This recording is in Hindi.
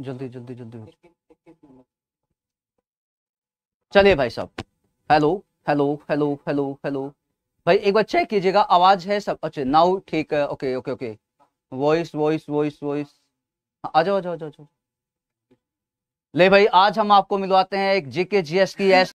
जल्दी जल्दी जल्दी चलिए भाई साहब hello hello hello hello hello भाई एक बार चेक कीजिएगा आवाज है सब अच्छा नाउ ठीक है okay okay okay voice voice voice voice आ जाओ आ जाओ आ जाओ ले भाई आज हम आपको मिलवाते हैं एक जीके जीएस की एस